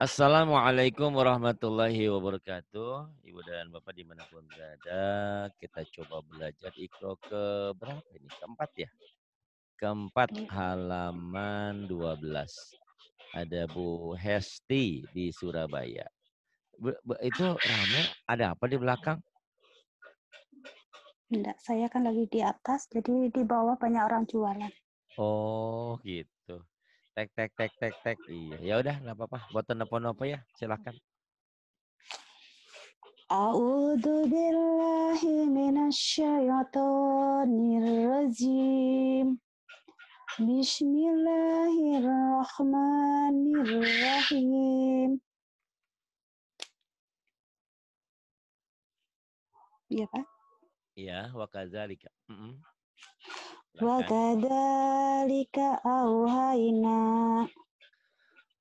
Assalamualaikum warahmatullahi wabarakatuh. Ibu dan Bapak dimanapun berada, kita coba belajar ikro ke berapa ini? Keempat ya? Keempat iya. halaman 12. Ada Bu Hesti di Surabaya. Itu rame, ada apa di belakang? Enggak, saya kan lagi di atas, jadi di bawah banyak orang jualan. Oh, gitu. Tek tek tek tek tek. Iya, ya udah nggak apa-apa. Buat telepon apa ya, silakan. A'udzu billahi minasyaitonir rajim. Bismillahirrahmanirrahim. Iya, Pak? Iya, wakazalika. Mm -mm. Wakadhalika auhaina.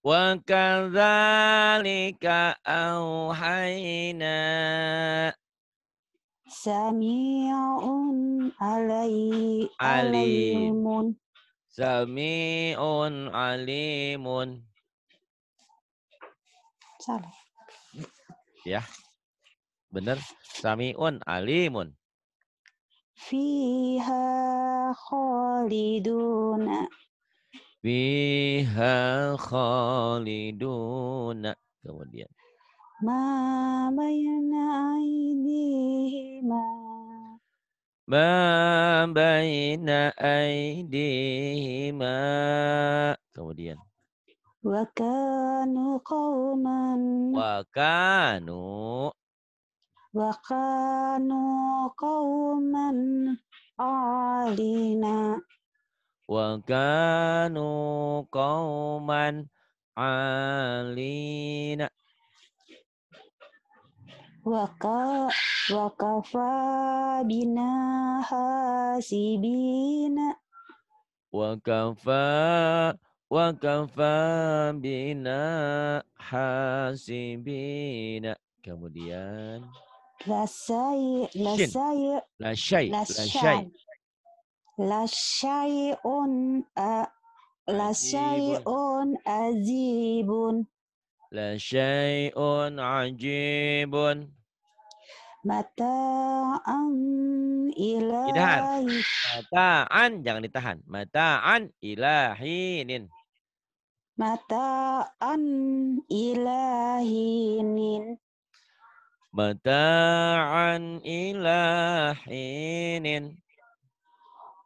Wakadhalika auhaina. Sami'un alai alimun. Sami'un alimun. Salah. Ya. Benar. Sami'un alimun fiha khaliduna fiha khaliduna kemudian ma bayna aidihima ma bayna aidihima kemudian wa kanu qauman wa kanu Wakanu kauman alina. Wakanu kauman alina. Waka hasibina. Wakafa hasibina. Kemudian. Lasai, lasai, lasai, lasai, lasai on, lasai on azibun, lasai on ajibun, mataan ilahi, an jangan ditahan, mata mataan ilahinin, mataan ilahinin. Mata'an ilahinin.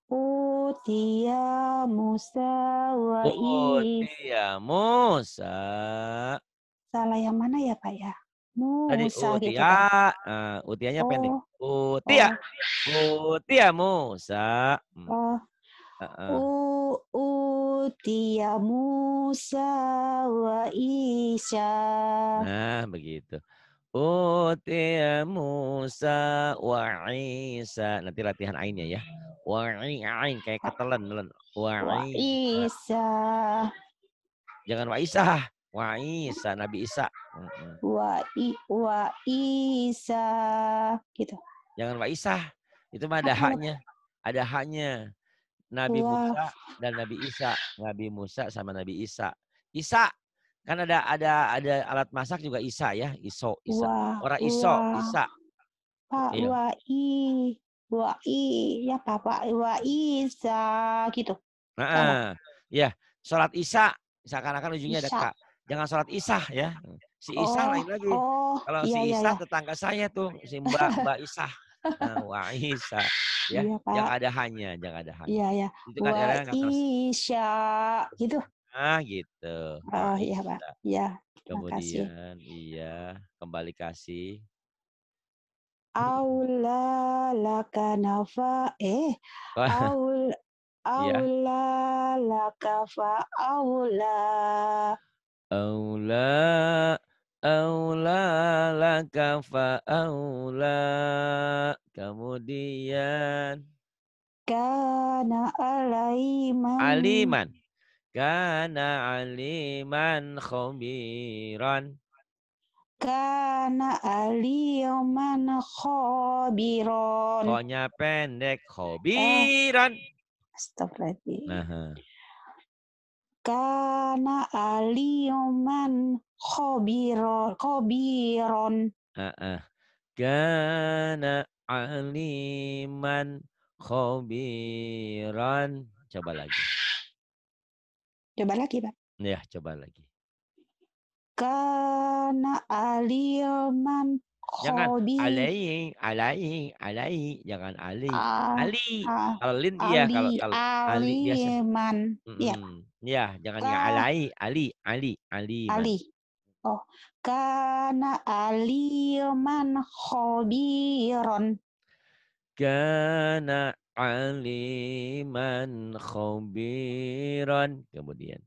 Utia oh, Musa wa Utia oh, Musa. Salah yang mana ya Pak ya? Musa Tadi oh, Utia, gitu, Pak. Kan? uh, ah, Utianya oh. pendek. Utia. Oh. Utia Musa. Hmm. Oh. Uh, Utia Musa wa Isa. Nah, begitu. Utia Musa wa Isa. Nanti latihan ainnya ya. Wa ain kayak ketelan nelen. Wa Isa. Jangan wa Isa. Wa Isa Nabi Isa. Wa i wa Isa gitu. Jangan wa Isa. Itu mah ada haknya. Ada haknya. Nabi Musa dan Nabi Isa. Nabi Musa sama Nabi Isa. Isa kan ada ada ada alat masak juga isa ya iso isa ora orang iso wah. isa pak iya. wai wai ya bapak wai isa gitu nah, uh, ya sholat isa seakan-akan ujungnya isa. ada kak jangan sholat isa ya si isa oh, lain lagi oh, kalau iya, si iya, isa iya. tetangga saya tuh si mbak mbak isa nah, wai isa ya iya, pak. ada hanya jangan ada hanya iya, iya. itu kan wai isa gitu rumah gitu. Nah, oh iya Pak, iya. Kemudian iya kembali kasih. Aula laka nafa eh aul iya. aula laka fa aula aula aula laka fa aula kemudian kana alaiman aliman Kana aliman khobiran. Kana aliman khobiran. Konya pendek khobiran. Eh, lagi. Aha. Kana aliman khobiron. Khobiron. Uh -uh. Kana aliman khobiran. Coba lagi. Coba lagi, Pak. Ya, coba lagi. Karena aliyaman Jangan alai, alai, alai, jangan ali. Uh, ali. Uh, kalau lin dia kalau kalau ali dia man. ya, ya, jangan ya alai, ali, ali, ali. Ali. Oh, karena ali khobiron. Kana aliman khobiran. Kemudian.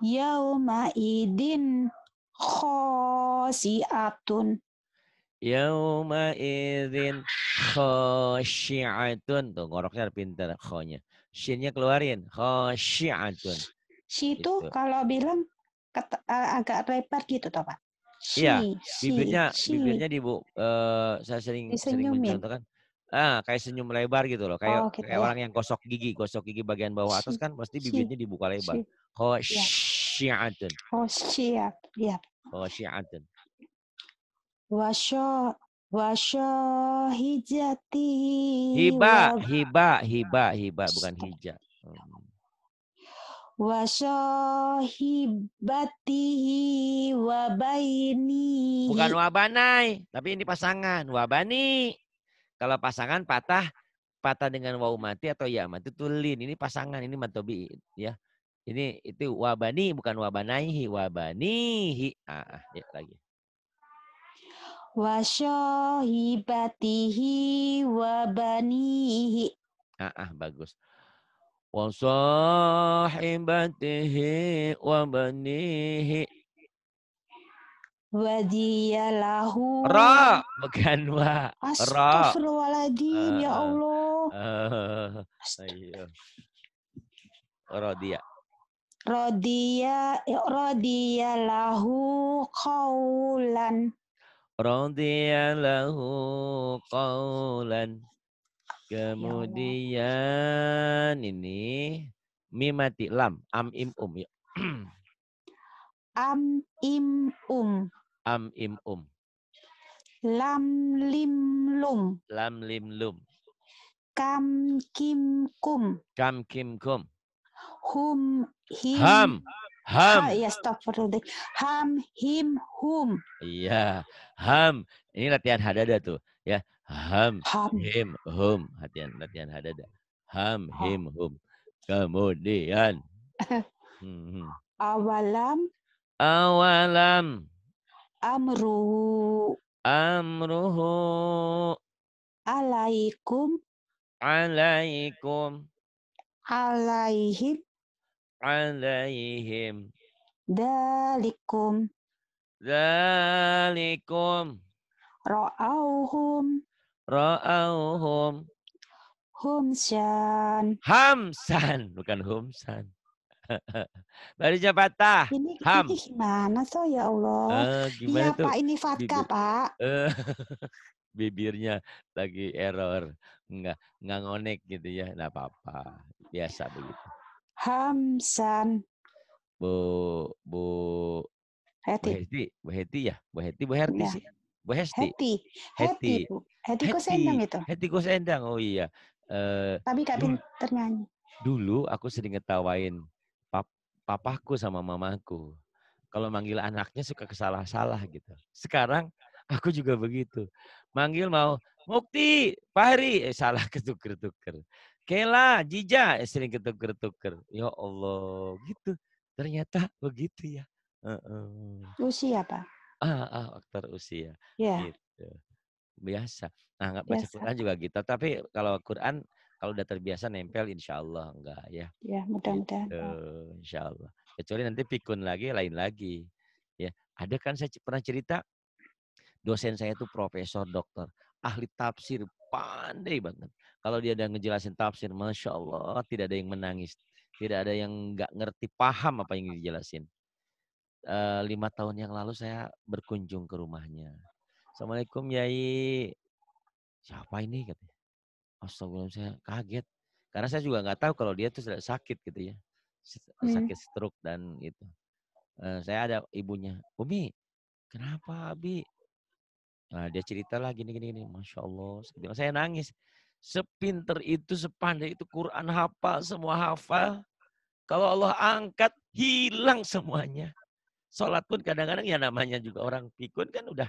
Yauma idin khosiatun. Yauma idin khosiatun. Tuh ngoroknya pinter khonya. Shinnya keluarin. Khosyi'atun. Situ gitu. kalau bilang kata, e, agak lebar gitu toh Pak. Iya, bibirnya bibirnya di bu, uh, saya sering sering mencontohkan ah kayak senyum lebar gitu loh kayak, oh, gitu kayak ya. orang yang gosok gigi gosok gigi bagian bawah atas kan pasti bibirnya dibuka lebar iya. khosyiatun khosyat oh, ya khosyiatun waso hijati hiba hiba hiba hiba bukan hija hmm. Waso hibatihi wabaini. Bukan wabanai, tapi ini pasangan. Wabani. Kalau pasangan patah patah dengan wau mati atau ya mati itu lin. Ini pasangan ini matobi ya. Ini itu wabani bukan wabanaihi, wabanihi. Ah, ah, ya lagi. Wasohibatihi wabanihi. Ah, ah bagus. Wasohibatihi wabanihi. Wadiyalahu. Ra, bukan wa. Astagfirullahaladzim, uh, ya Allah. Uh, ayo. Rodia. Rodia, rodia lahu kaulan. Rodia lahu kaulan. Kemudian ini mimati lam, am im um. Ya. am im um lam im um? Lam lim lum. Lam lim lum. Kam kim kum. Kam kim kum. Hum him. Ham. Ham. Ah, ya stop for today. Ham him hum. Iya. Ham. Ini latihan hadada tuh. Ya. Ham, ham. him hum. Latihan latihan hadada. Ham, ham. him hum. Kemudian. Hmm, hmm. Awalam. Awalam amruhu amruhu alaikum alaikum alaihim alaihim dalikum dalikum ra'auhum ra'auhum humsan hamsan bukan humsan Badannya patah. Ini, Ham. ini gimana so ya Allah? Uh, gimana iya tuh? Pak, ini fatka Bibir. Pak. Uh, bibirnya lagi error. Nggak, nggak ngonek gitu ya. Nggak apa-apa. Biasa begitu. Hamsan. Bu, Bu. Heti. Bu Heti, Bu Heti ya? Bu Heti, Bu Herti iya. ya. sih. Bu Hesti. Heti. Heti. Heti, Heti Kusendang itu. Heti Kusendang, oh iya. Uh, Tapi gak pinter nyanyi. Dulu aku sering ngetawain papaku sama mamaku. Kalau manggil anaknya suka kesalah-salah gitu. Sekarang aku juga begitu. Manggil mau Mukti, Fahri, eh, salah ketuker-tuker. Kela, Jija, eh, sering ketuker-tuker. Ya Allah, gitu. Ternyata begitu ya. Uh -uh. Usia, Pak? Ah, ah, faktor usia. Iya. Yeah. Gitu. Biasa. Nah, nggak baca Quran juga gitu. Tapi kalau Quran kalau udah terbiasa nempel, insya Allah enggak ya. Ya, mudah-mudahan. Gitu, insya Allah. Kecuali nanti pikun lagi, lain lagi. Ya, ada kan saya pernah cerita dosen saya itu profesor dokter ahli tafsir pandai banget kalau dia ada ngejelasin tafsir masya Allah tidak ada yang menangis tidak ada yang nggak ngerti paham apa yang dijelasin e, lima tahun yang lalu saya berkunjung ke rumahnya assalamualaikum yai siapa ini katanya astagfirullah saya kaget karena saya juga nggak tahu kalau dia tuh sakit gitu ya iya. sakit stroke dan itu eh, saya ada ibunya Umi kenapa Abi nah, dia cerita lah gini gini gini masya Allah saya nangis sepinter itu sepandai itu Quran hafal semua hafal kalau Allah angkat hilang semuanya sholat pun kadang-kadang ya namanya juga orang pikun kan udah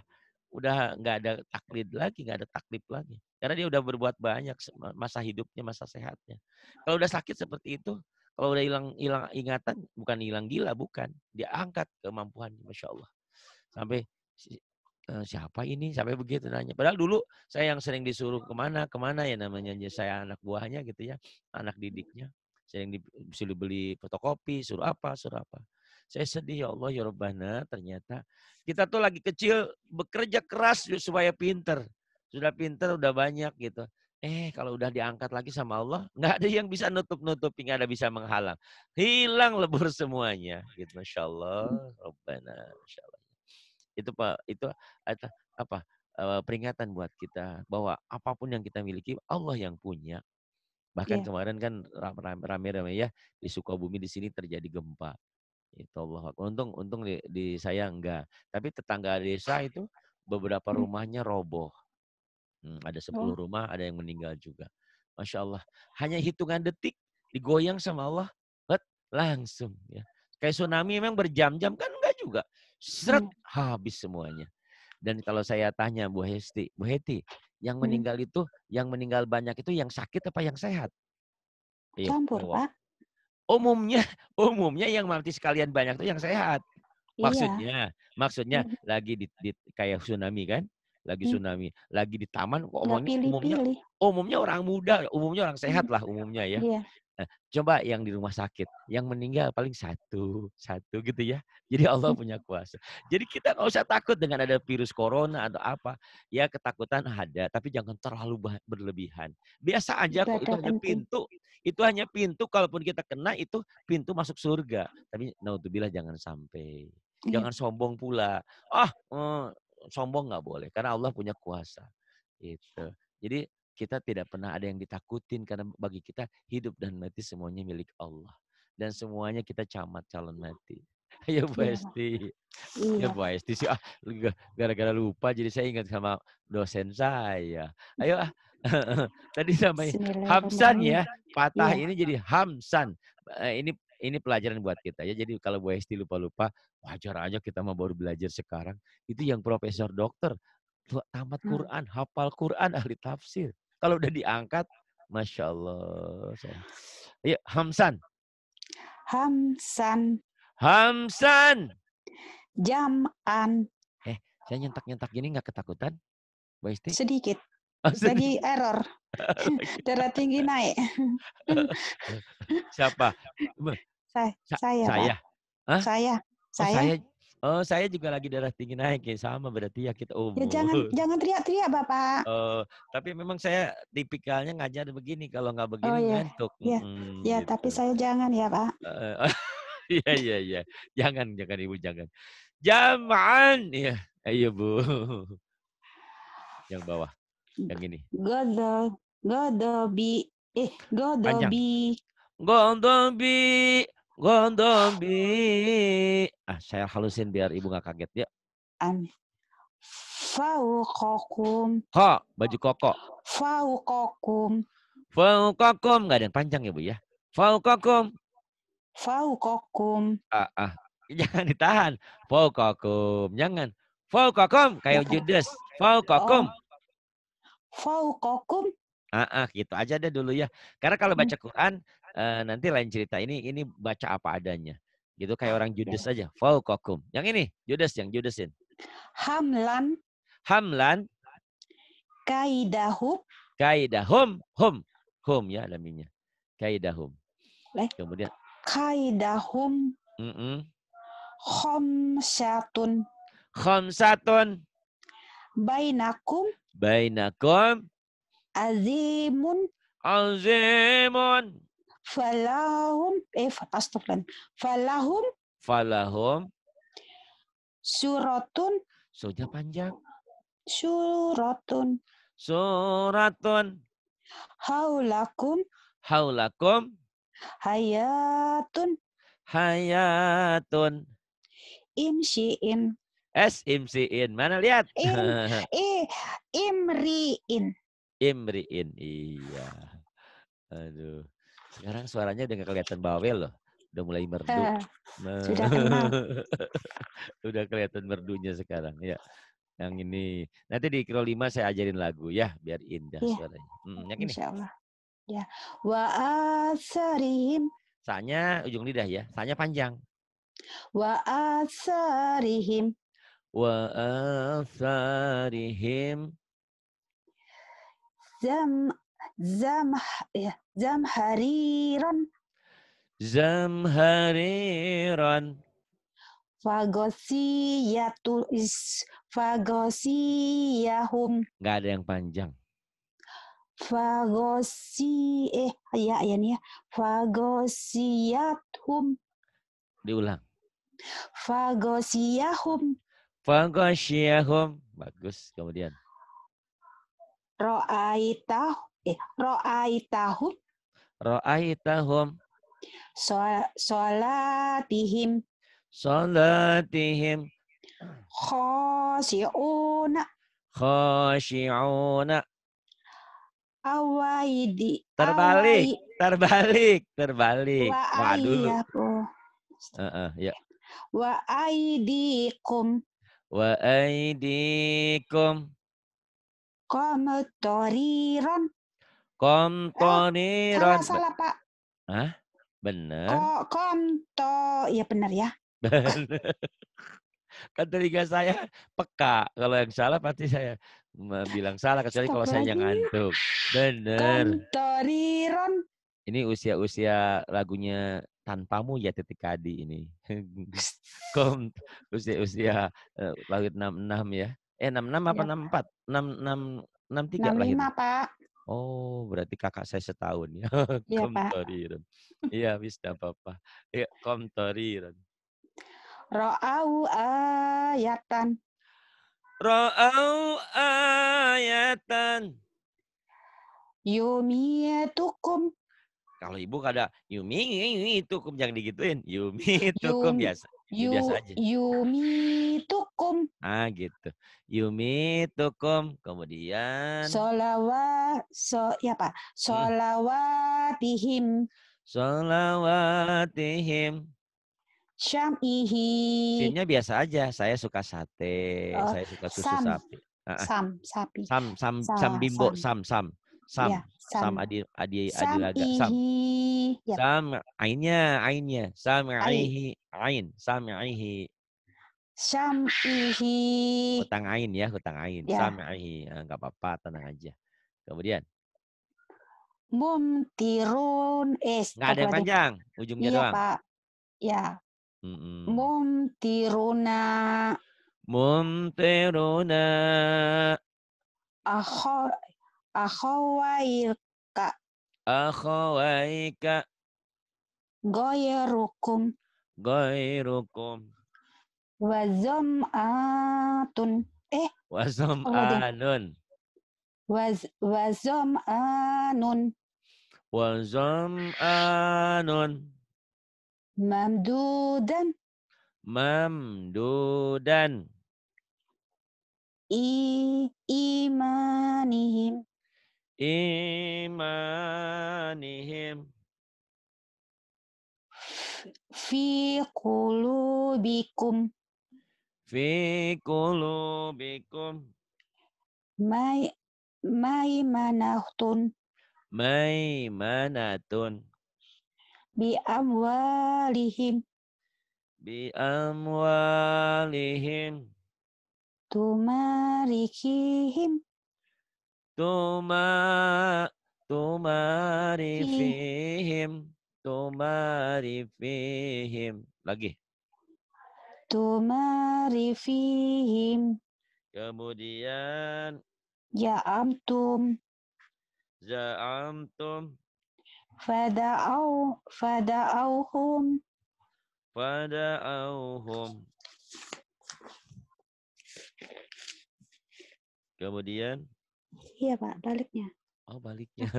udah nggak ada taklid lagi, nggak ada taklid lagi. Karena dia udah berbuat banyak masa hidupnya, masa sehatnya. Kalau udah sakit seperti itu, kalau udah hilang hilang ingatan, bukan hilang gila, bukan. Dia angkat kemampuan, masya Allah. Sampai eh, siapa ini sampai begitu nanya. Padahal dulu saya yang sering disuruh kemana kemana ya namanya ya saya anak buahnya gitu ya, anak didiknya sering disuruh beli fotokopi, suruh apa, suruh apa. Saya sedih ya Allah ya Rabbana ternyata kita tuh lagi kecil bekerja keras supaya pinter. Sudah pinter udah banyak gitu. Eh kalau udah diangkat lagi sama Allah nggak ada yang bisa nutup-nutupi nggak ada bisa menghalang. Hilang lebur semuanya gitu Masya Allah Rabbana Masya Allah. Itu Pak itu apa peringatan buat kita bahwa apapun yang kita miliki Allah yang punya. Bahkan yeah. kemarin kan rame-rame ya di Sukabumi di sini terjadi gempa. Itu Allah. Untung untung di, di saya enggak. Tapi tetangga desa itu beberapa hmm. rumahnya roboh. Hmm, ada 10 rumah, ada yang meninggal juga. Masya Allah. Hanya hitungan detik digoyang sama Allah, bet, langsung ya. Kayak tsunami memang berjam-jam kan enggak juga. Seret, hmm. habis semuanya. Dan kalau saya tanya Bu Hesti, Bu Heti, yang hmm. meninggal itu, yang meninggal banyak itu yang sakit apa yang sehat? Iya, Campur, Pak umumnya umumnya yang mati sekalian banyak tuh yang sehat. Iya. Maksudnya, iya. maksudnya mm-hmm. lagi di, di kayak tsunami kan? Lagi mm-hmm. tsunami, lagi di taman kok omongnya pilih, umumnya umumnya orang muda, umumnya orang sehat hmm. lah umumnya ya. Iya. Nah, coba yang di rumah sakit, yang meninggal paling satu, satu gitu ya. Jadi Allah punya kuasa. Jadi kita nggak usah takut dengan ada virus corona atau apa. Ya ketakutan ada, tapi jangan terlalu berlebihan. Biasa aja iya, kok itu hanya pintu. Itu hanya pintu, kalaupun kita kena itu pintu masuk surga. Tapi naudzubillah jangan sampai. Iya. Jangan sombong pula. oh sombong nggak boleh karena Allah punya kuasa. itu Jadi kita tidak pernah ada yang ditakutin karena bagi kita hidup dan mati semuanya milik Allah dan semuanya kita camat calon iya. mati. Ayo iya, Bu iya. Esti. Ya Bu Esti sih ah gara-gara lupa jadi saya ingat sama dosen saya. Ayo ah tadi sampai Hamsan ya. Patah ini jadi Hamsan. Eh, ini ini pelajaran buat kita ya. Jadi kalau Bu Esti lupa-lupa wajar aja kita mau baru belajar sekarang. Itu yang profesor dokter tamat Quran, hafal Quran, ahli tafsir. Kalau udah diangkat, Masya Allah. Ayo, iya, Hamsan. Hamsan. Hamsan. Jaman. Eh, saya nyentak-nyentak gini nggak ketakutan? Mbak Isti? Sedikit. Oh, sedikit. error. Darah tinggi naik. Siapa? Sa saya. saya. Saya. Saya. Saya. Oh, saya Oh, saya juga lagi darah tinggi naik ya, sama berarti ya kita umur. Oh, ya, jangan jangan teriak-teriak bapak. Oh, tapi memang saya tipikalnya ngajar begini kalau nggak oh, begini oh, iya. ngantuk. Iya, hmm, ya, gitu. tapi saya jangan ya pak. Eh, iya iya iya, jangan jangan ibu jangan. Jaman, iya, ayo iya, bu. Yang bawah, yang ini. Godo, godo bi, eh godo bi. Godo bi, Gondombi. Ah, saya halusin biar ibu nggak kaget ya. fau kokum. Ho, baju koko. Fau kokum Gak ada yang panjang ya, Bu ya. Fau kokum. Ah, ah. Jangan ditahan. Fau kokum, Jangan. Fau kokum Kayak judes. kokum. Oh. Fau kokum. Ah, ah, gitu aja deh dulu ya. Karena kalau hmm. baca Quran uh, nanti lain cerita. Ini ini baca apa adanya. Gitu kayak orang judes aja. Fauqakum. Yang ini judes yang judesin. Hamlan. Hamlan. Kaidahum. Kaidahum. Hum. Hum ya alaminya. Kaidahum. Kemudian. Kaidahum. Mm -mm. Hum. Khomsatun. Bainakum. Bainakum azimun azimun falahum eh astaghfirullah falahum falahum suratun surja panjang suratun suratun haulakum haulakum hayatun hayatun imsiin S imsiin. Mana lihat? Im, i, eh, imriin imriin. Iya. Aduh. Sekarang suaranya udah gak kelihatan bawel loh. Udah mulai merdu. eh, Sudah kenal. udah kelihatan merdunya sekarang. Ya. Yang ini. Nanti di kilo 5 saya ajarin lagu ya. Biar indah yeah. suaranya. Hmm, yang ini. Ya. Wa asarihim. Sanya ujung lidah ya. Sanya panjang. Wa asarihim. Wa asarihim. Zam zam ya, zam hariran. Zam hariran. Fagosiyatul is fagosiyahum. nggak ada yang panjang. Fagosi eh ya ya nih ya. Fagosiyathum. Diulang. Fagosiyahum. Fagosiyahum. Bagus. Kemudian. Ro'aitah eh ro'aitahum ro'aitahum salatihim salatihim Khosi'una. khashi'una awaidi terbalik terbalik terbalik wa dulu uh, uh, ya wa aidikum wa aidikum Komtoriron. Komtoniron. Eh, salah, salah, Pak. Hah? benar. Kok komto, iya benar ya. Benar. kan telinga saya peka. Kalau yang salah pasti saya bilang salah. Kecuali kalau saya yang ngantuk. Benar. Komtoriron. Ini usia-usia lagunya tanpamu ya titik kadi ini. Kom usia-usia uh, enam enam ya. Eh 66 apa ya. 64? 66 63 65, lahir. Pak. Oh, berarti kakak saya setahun ya. Iya, Pak. Iya, wis enggak apa-apa. Ya, komtoriran. Ra'au ayatan. Ra'au ayatan. Yumiyatukum. Kalau ibu kada yumi itu kum jangan digituin. Yumi itu kum biasa. You, biasa aja. Yumi tukum. Ah gitu. Yumi tukum. Kemudian. Solawat. So, ya Pak. Hmm. Solawatihim. Solawatihim. Syamihi. Sinnya biasa aja. Saya suka sate. Oh, saya suka susu sam. sapi. Sam, sapi. Sam, sam, Sa, sam bimbo, sam, sam. Sam, ya, sam, sam adi, adi, adi, adi, laga. Sam. adi, iya. sam ainnya adi, Sam, adi, ain sami'ihi sami'ihi hutang ain ya hutang ain ya. enggak eh, nggak apa-apa tenang aja kemudian mumtirun es eh, enggak ada yang panjang ujungnya iya, doang pak ya mm -mm. mumtiruna mumtiruna akho akhawaika akhawaika goyerukum Gairukum, wa zam'atun eh wa anun, waz wa anun, wa anun, mamdudan mamdudan i imanihim imanihim fi kulubikum fi kulubikum mai mai manatun mai manatun bi amwalihim bi amwalihim tumarikihim tuma tumarifihim Tumari fihim. Lagi. Tumari fihim. Kemudian. Ya, ya amtum Fada'au. Fada'auhum. Fada'auhum. Kemudian? Iya Pak, baliknya. Oh baliknya.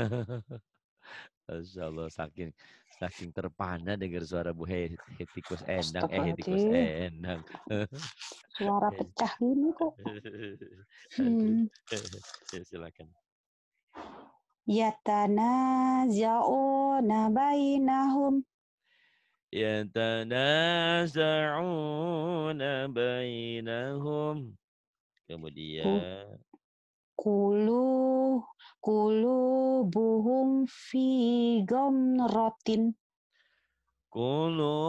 Masya Allah, saking. Saking terpana dengar suara Bu Hetikus Endang. Eh, Hetikus Endang. suara pecah ini kok. Hmm. ya, silakan. Nabainahum. bainahum Tanazau bainahum Kemudian kulu kulu buhum fi rotin, kulu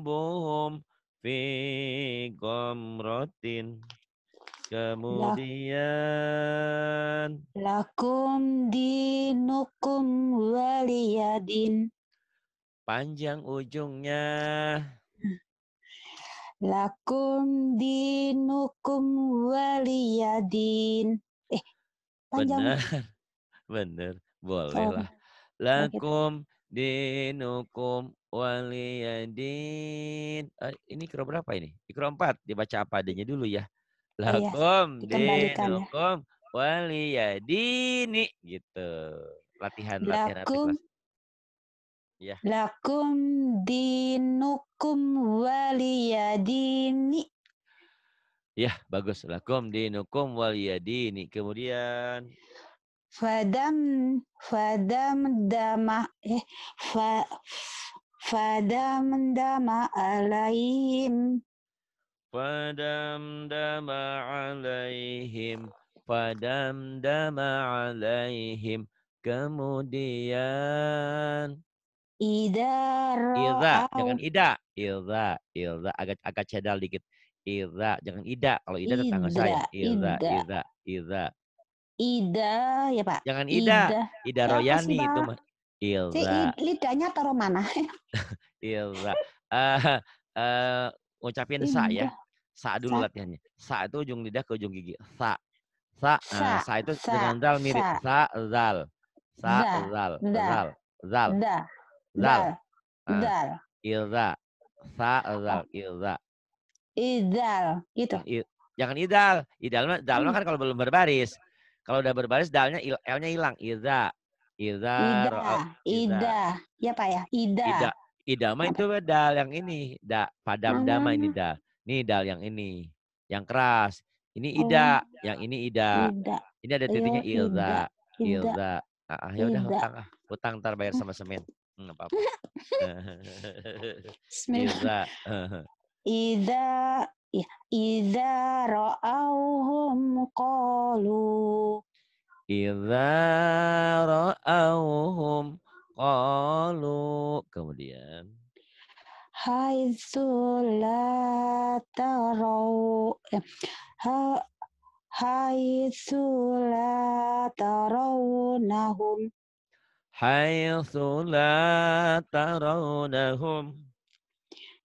buhum fi rotin. Kemudian lakum dinukum waliyadin panjang ujungnya lakum dinukum waliyadin Panjang. Bener. Bener. Boleh lah. Gitu. Lakum dinukum waliyadin. Uh, ini ikro berapa ini? Ikro empat. Dibaca apa adanya dulu ya. Iya, Lakum ya. dinukum ya. waliyadini. Gitu. Latihan, latihan. Lakum Ya. Lakum dinukum waliyadini. Ya, bagus. Lakum dinukum wal yadini. Kemudian fadam fadam dama eh fa fadam dama alaihim fadam dama alaihim fadam dama alaihim kemudian Ida Ida jangan Ida Ida Ida agak agak cedal dikit Ida, jangan Ida. Kalau Ida, Ida tetangga saya. Ida, Ida, Ida, Ida. Ida ya Pak. Jangan Ida. Ida, Ida ya, Royani ya, itu mah. Ida. Si, lidahnya taruh mana? Ida. Uh, uh, ngucapin Ida. sa ya. Sa dulu sa. latihannya. Sa itu ujung lidah ke ujung gigi. Sa. Sa, eh, sa, uh, sa itu sa. dengan dal mirip. Sa, zal. Sa, zal. Zal. Zal. Zal. Zal. Zal. Eh, sa, zal. Oh. Idal gitu. I, jangan idal. Idal mah dal hmm. kan kalau belum berbaris. Kalau udah berbaris dalnya l-nya hilang. Ida. Ida. Oh, ida. ida. Ya Pak ya. Ida. Ida. Ida mah itu dal yang ini. Da padam hmm. ah. dama ini dal. Ini dal yang ini. Yang keras. Ini ida, oh. yang ini ida. ida. Ini ada titiknya ida ida ah, ah, ya udah utang ah. Utang ntar bayar sama semen. Hmm, apa-apa. ida Ida ya Ida ra'auhum qalu Ida ra'auhum qalu kemudian Haitsu la tarau eh, ha la tarawnahum haitsu la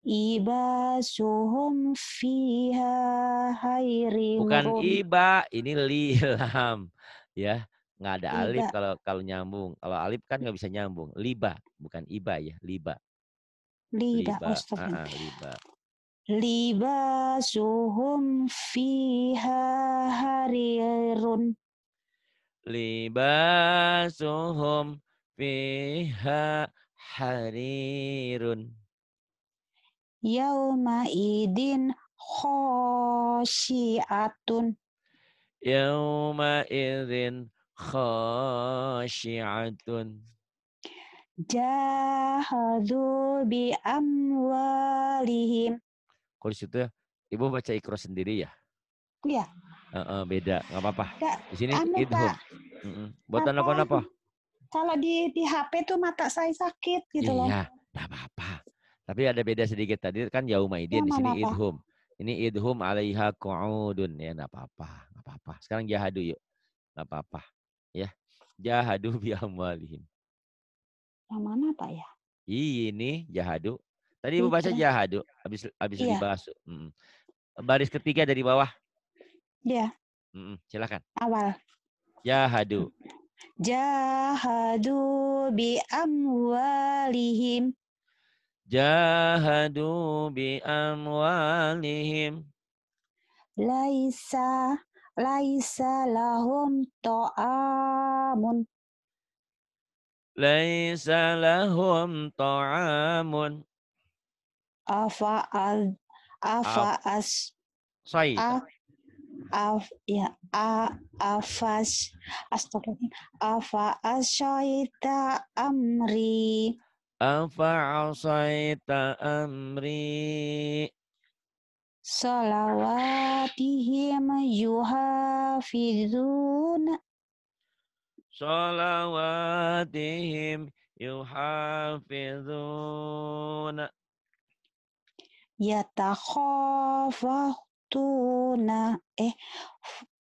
Iba suhum fiha hayri Bukan iba, ini lilam. Ya, nggak ada alif kalau kalau nyambung. Kalau alif kan nggak bisa nyambung. Liba, bukan iba ya, liba. Liba, liba. Ah, liba. liba. suhum fiha harirun. Liba suhum fiha harirun yauma idin khosyiatun. Yauma idin khosyiatun. Jahadu bi amwalihim. Kalau situ ya, ibu baca ikro sendiri ya? Iya. Uh, uh, beda, nggak apa-apa. Ya, di sini anu, itu. Uh, Buat apa? apa? Kalau di di HP tuh mata saya sakit gitu iya, loh. Iya, nggak apa-apa. Tapi ada beda sedikit tadi kan ya idin di sini idhum. Ini idhum alaiha qu'udun ya enggak apa-apa, enggak apa-apa. Sekarang jahadu yuk. Enggak apa-apa. Ya. Jahadu bi amwalihim. Yang mana Pak ya? Ini jahadu. Tadi Ibu iya, baca iya. jahadu habis habis iya. dibahas. Hmm. Baris ketiga dari bawah. Iya. Hmm, Silakan. Awal. Jahadu. Jahadu bi amwalihim jahadu bi amwalihim laisa laisa lahum ta'amun laisa lahum ta'amun afa al afa as Sorry. Af, ya, a, afas, astagfirullah, afa asyaita amri Afa'asaita amri Salawatihim yuhafizun Salawatihim yuhafizun Yatakhafatuna Eh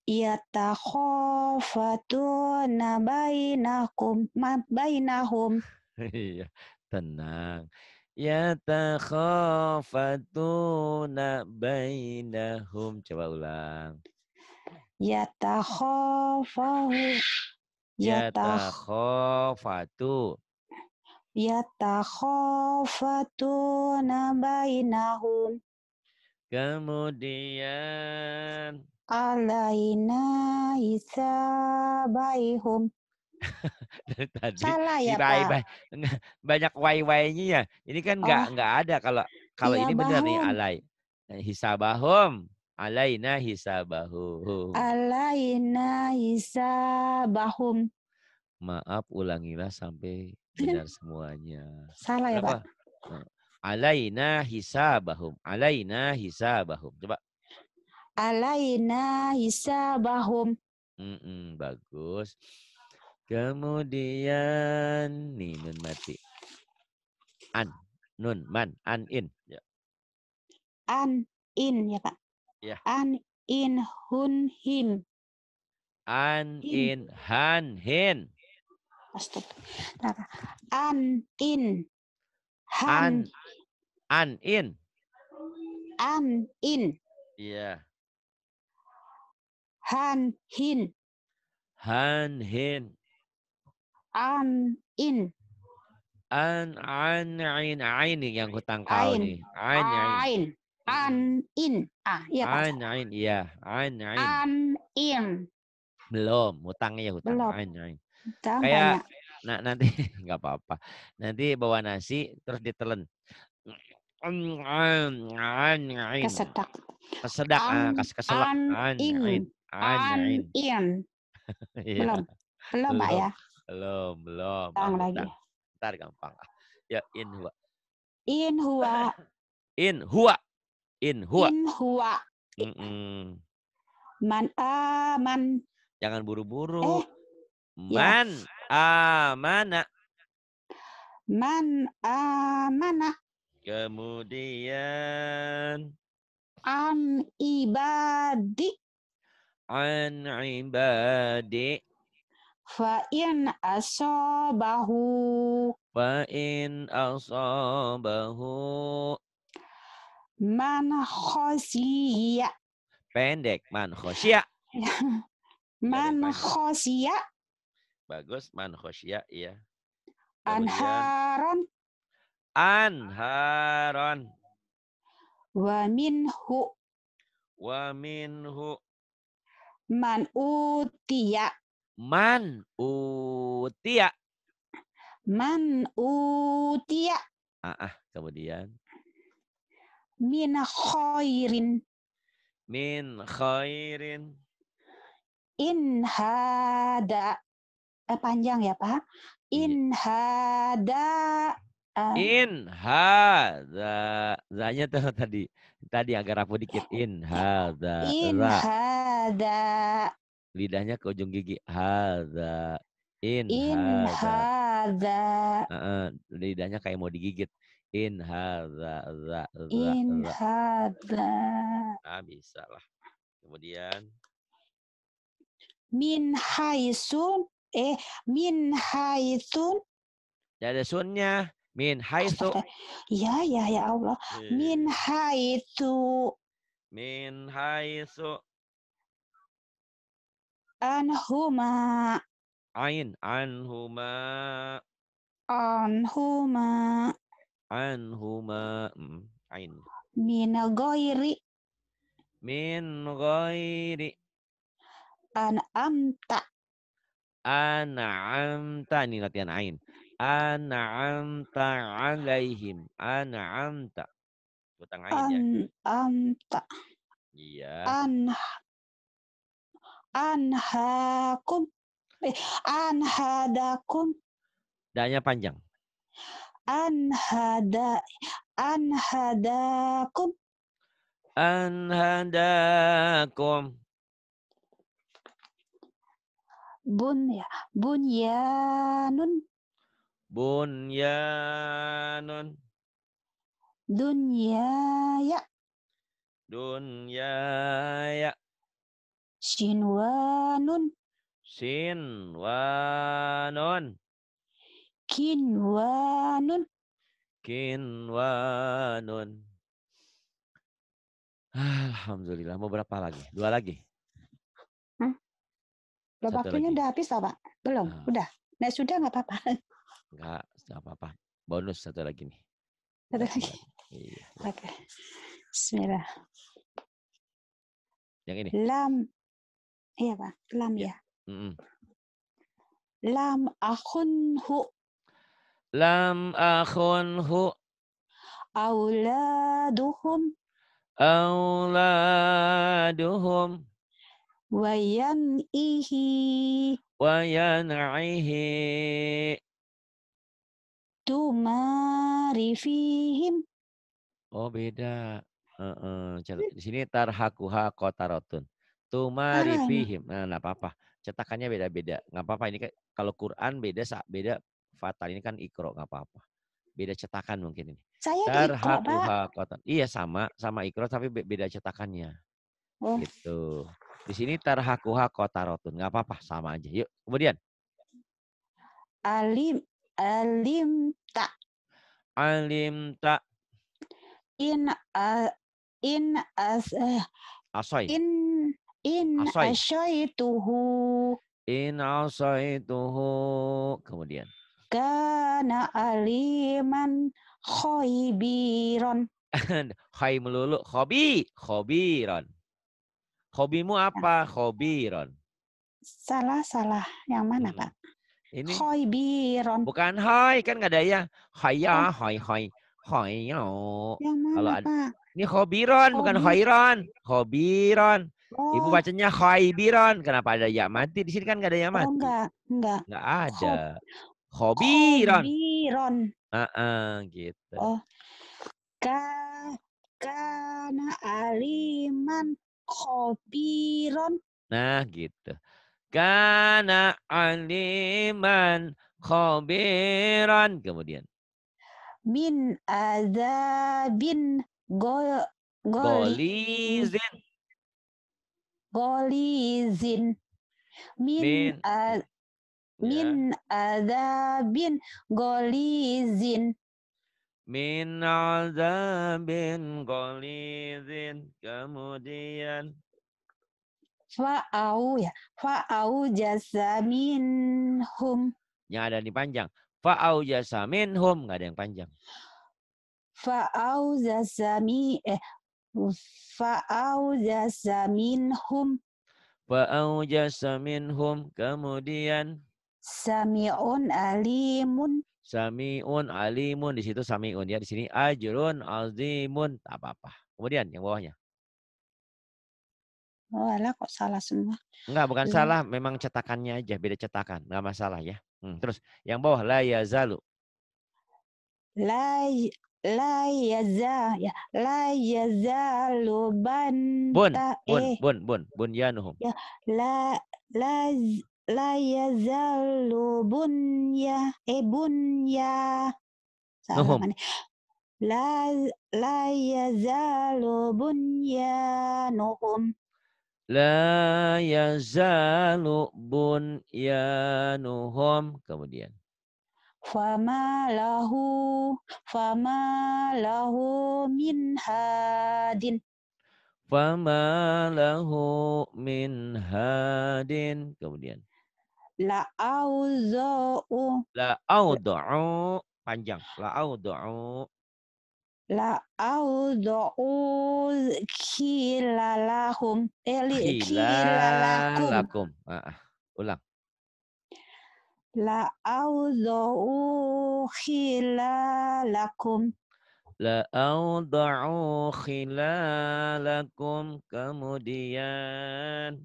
Yatakhafatuna bainakum Ma bainahum Iya tenang. ya Yatakhafatuna bainahum. Coba ulang. Ya ya Yatakhafahu. Yatakhafatu. Yatakhafatuna bainahum. Kemudian. Alaina isabaihum. dari tadi salah ya dibai, pak banyak wai nya ya ini kan nggak oh. nggak ada kalau kalau ya, ini benar nih alai eh, hisabahum alaina hisabahum alaina hisabahum maaf ulangilah sampai benar semuanya salah ya Kenapa? pak eh, alaina hisabahum alaina hisabahum coba alaina hisabahum mm -mm, bagus Kemudian nih nun mati. An, nun, man, an in. Ya. An in ya Pak. Ya. An in hun him. An in, in han hin. Astagfirullah. An in han. An, an in. An in. Iya. Yeah. Han hin. Han hin an in an an ain ain yang hutang kau nih ain ain an in ah iya an ain iya an ain an in belum hutangnya ya hutang belum. ain ain kayak nah, nanti nggak apa-apa nanti bawa nasi terus ditelen kesedak kesedak ah kas keselak an, ain ain, an, in iya. belum belum mbak ya belum, belum. Tang ah, lagi. Ntar, ntar gampang. Ya, in huwa. In huwa. in huwa. In huwa. In huwa. Mm -mm. Man aman. Jangan buru-buru. Eh, iya. Man ya. amana. Man amana. Kemudian. An ibadi. An ibadi. Fa in asabahu Fa in asabahu Man khosiyya Pendek man khosiyya Man khosiyya Bagus man khosiyya ya Anharon Anharon Wa minhu Wa minhu Man utiya Man utia. Man utia. Ah, ah kemudian. Min khairin. Min khairin. In hada. Eh, panjang ya Pak. Iya. In hada. Uh, in hada. Zanya tuh tadi. Tadi agak rapuh dikit. In hada. In hada lidahnya ke ujung gigi hada in, in hadza uh, lidahnya kayak mau digigit in hadza za, za, in hadza ah bisa lah kemudian min haisun eh min haisun ya ada sunnya min haisu ya ya ya Allah iya, iya, min iya. haisu min haisu anhuma hmm, ain anhuma anhuma anhuma mm, ain min ghairi min ghairi an amta an'amta ini latihan ain an'amta alaihim an'amta utang ain ya? an amta iya an anhakum eh, anhadakum danya panjang anhada anhadakum anhadakum bunya bunyanun bunyanun dunyaya ya. Shin wa nun. Shin wa nun. Kin wa nun. Kin wa nun. Alhamdulillah. Mau berapa lagi? Dua lagi. Hah? Loh, waktunya udah habis lah, Pak? Belum? Nah. Udah? Nah, sudah nggak apa-apa. Nggak, nggak apa-apa. Bonus satu lagi nih. Satu lagi? Iya. iya. Oke. Bismillah. Yang ini. Lam Iya Pak, lam iya. ya. Lam Mm -mm. Lam akhunhu. Lam akhunhu. Auladuhum. Auladuhum. Wayan Wayan Tumari Tumarifihim. Oh beda. Uh -uh. Di sini tarhakuha kotarotun. Tumarifihim. Nah, enggak apa-apa. Cetakannya beda-beda. Enggak apa-apa ini kan, kalau Quran beda beda fatal ini kan Iqra enggak apa-apa. Beda cetakan mungkin ini. Saya Tarhaquha kotan. Iya sama, sama Iqra tapi beda cetakannya. Oh. Gitu. Di sini tarhaquha kotarotun. Enggak apa-apa, sama aja. Yuk, kemudian. Alim alim tak alim tak in a, in as uh, asoy in In asyaituhu. In asyaituhu. Kemudian. Kana aliman khoibiron. Khoi melulu. Khobi. Khobiron. Hobimu ya. apa? Ron Salah-salah. Yang mana, hmm. Pak? Ini biron. Bukan hoi. Kan nggak ada ya. hoi ya hoi, hoi. Hoi, Yang mana, Kalau Pak? Ini hoi Hobi. bukan hoiron. Khobiron. Oh. Ibu bacanya Biron. Kenapa ada ya mati? Di sini kan gak ada ya oh, mati. Oh, enggak, enggak. Enggak ada. Khobiron. Khobiron. Uh -uh, gitu. Oh. Ka kana aliman khobiron. Nah, gitu. Kana aliman khobiran. Kemudian. Min azabin go, golizin golizin min min, eh, a, ya. min azabin eh, golizin min azabin golizin kemudian fa'au ya fa'au jasa hum yang ada di panjang fa'au jasa minhum nggak ada yang panjang fa'au jasa min... eh Fa'aujasa minhum. Fa'aujasa minhum. Kemudian. Sami'un alimun. Sami'un alimun. Di situ sami'un ya. Di sini ajrun azimun. Tak apa-apa. Kemudian yang bawahnya. alah kok salah semua. Enggak, bukan hmm. salah. Memang cetakannya aja. Beda cetakan. Enggak masalah ya. Hmm. Terus yang bawah. La yazalu. La, la yaza ya la yazalu ban bun bun eh. bun bun bunyanuhum ya la la la ya, e bun ya, Nuhum. La la yazalu bunyanuhum La ya nuhum, kemudian fama lahu fama lahu min hadin fama lahu min hadin kemudian la auzau la audau panjang la audau la audau kilalahum eh kilalahum uh, ah, ah. ulang La audhu khilalakum. La audhu khilalakum. Kemudian.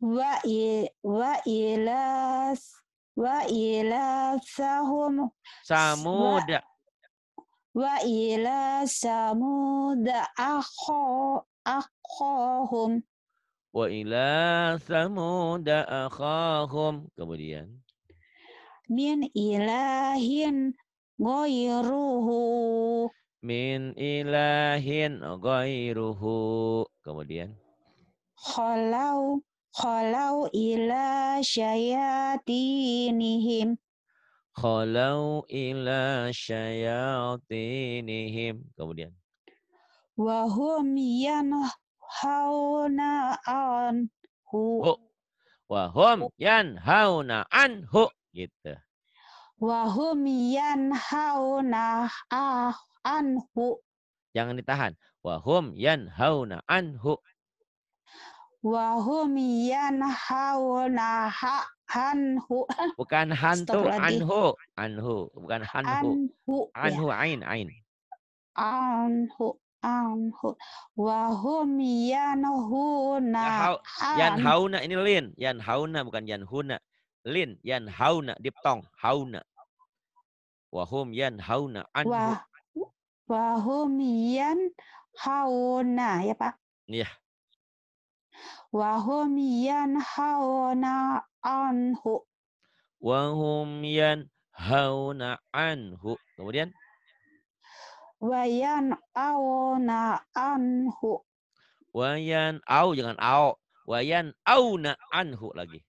Wa, i, wa ilas wa ilas sahum samuda wa ilas samuda akho akhohum wa ila samuda hum kemudian min ilahin goiruhu min ilahin goiruhu kemudian khalau khalau ila syayatinihim khalau ila syayatinihim kemudian wahum yanhauna anhu oh. wahum yanhauna anhu Gitu. Wahum yanhauna ah anhu. Jangan ditahan. Wahum yanhauna anhu. Wahum yanhauna ha anhu. Bukan hantu, anhu. Anhu. Bukan hanhu. Anhu. Ya. Anhu, ya. ain, ain. Anhu anhu wahum hum ya yanhuna yanhauna ini lin yanhauna bukan yanhuna lin yan hauna diptong hauna wahum yan hauna anhu Wah, wahum yan hauna ya pak iya wahum yan hauna anhu wahum yan hauna anhu kemudian wayan auna anhu wayan au jangan au wayan auna anhu lagi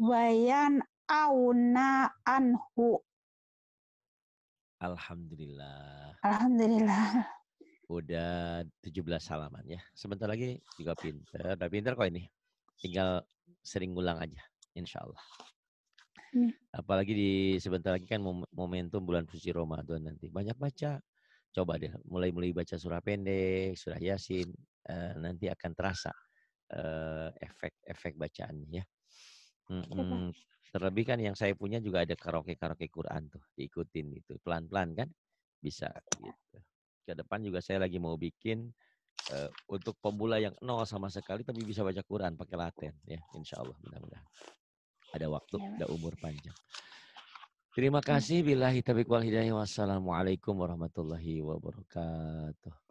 wayan auna anhu. Alhamdulillah. Alhamdulillah. Udah 17 halaman ya. Sebentar lagi juga pinter. Udah pinter kok ini. Tinggal sering ulang aja. Insya Allah. Hmm. Apalagi di sebentar lagi kan momentum bulan suci Ramadan nanti. Banyak baca. Coba deh mulai-mulai baca surah pendek, surah yasin. Eh, nanti akan terasa eh, efek-efek bacaannya ya. Mm-mm. Terlebih kan yang saya punya juga ada karaoke-karaoke Quran tuh, diikutin itu. Pelan-pelan kan bisa gitu. Ke depan juga saya lagi mau bikin uh, untuk pemula yang nol sama sekali tapi bisa baca Quran pakai laten ya, insya Allah mudah-mudahan. Ada waktu, iya, ada umur panjang. Terima iya. kasih. Bila hitabik wal hidayah. Wassalamualaikum warahmatullahi wabarakatuh.